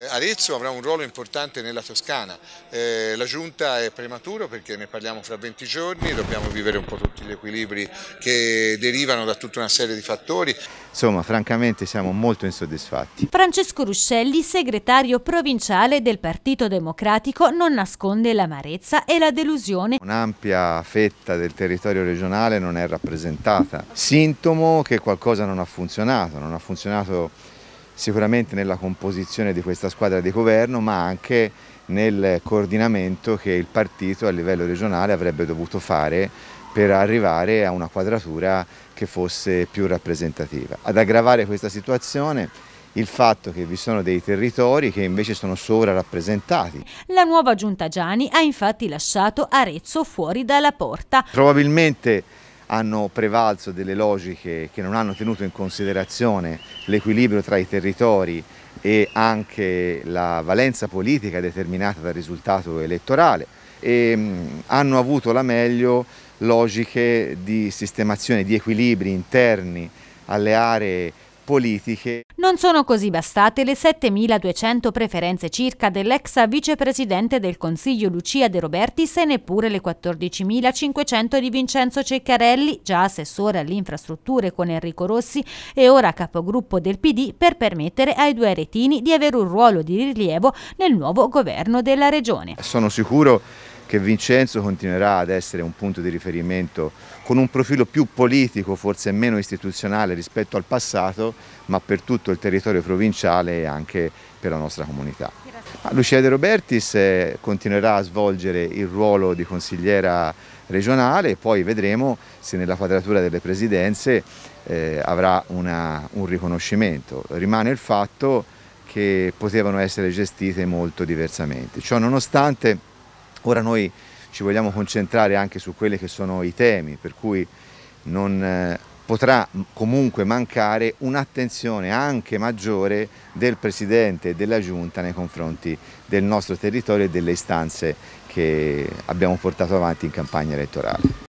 Eh, Arezzo avrà un ruolo importante nella Toscana, eh, la giunta è prematuro perché ne parliamo fra 20 giorni, dobbiamo vivere un po' tutti gli equilibri che derivano da tutta una serie di fattori. Insomma, francamente siamo molto insoddisfatti. Francesco Ruscelli, segretario provinciale del Partito Democratico, non nasconde l'amarezza e la delusione. Un'ampia fetta del territorio regionale non è rappresentata, sintomo che qualcosa non ha funzionato, non ha funzionato sicuramente nella composizione di questa squadra di governo ma anche nel coordinamento che il partito a livello regionale avrebbe dovuto fare per arrivare a una quadratura che fosse più rappresentativa. Ad aggravare questa situazione il fatto che vi sono dei territori che invece sono sovrarappresentati. La nuova giunta Gianni ha infatti lasciato Arezzo fuori dalla porta. Probabilmente hanno prevalso delle logiche che non hanno tenuto in considerazione l'equilibrio tra i territori e anche la valenza politica determinata dal risultato elettorale e mm, hanno avuto la meglio logiche di sistemazione di equilibri interni alle aree politiche. Non sono così bastate le 7.200 preferenze circa dell'ex vicepresidente del Consiglio Lucia De Robertis e neppure le 14.500 di Vincenzo Ceccarelli, già assessore alle infrastrutture con Enrico Rossi e ora capogruppo del PD, per permettere ai due aretini di avere un ruolo di rilievo nel nuovo governo della regione. Sono sicuro che Vincenzo continuerà ad essere un punto di riferimento con un profilo più politico, forse meno istituzionale rispetto al passato, ma per tutto il territorio provinciale e anche per la nostra comunità. Lucia De Robertis eh, continuerà a svolgere il ruolo di consigliera regionale e poi vedremo se nella quadratura delle presidenze eh, avrà una, un riconoscimento. Rimane il fatto che potevano essere gestite molto diversamente. Ciò nonostante Ora noi ci vogliamo concentrare anche su quelli che sono i temi, per cui non eh, potrà comunque mancare un'attenzione anche maggiore del Presidente e della Giunta nei confronti del nostro territorio e delle istanze che abbiamo portato avanti in campagna elettorale.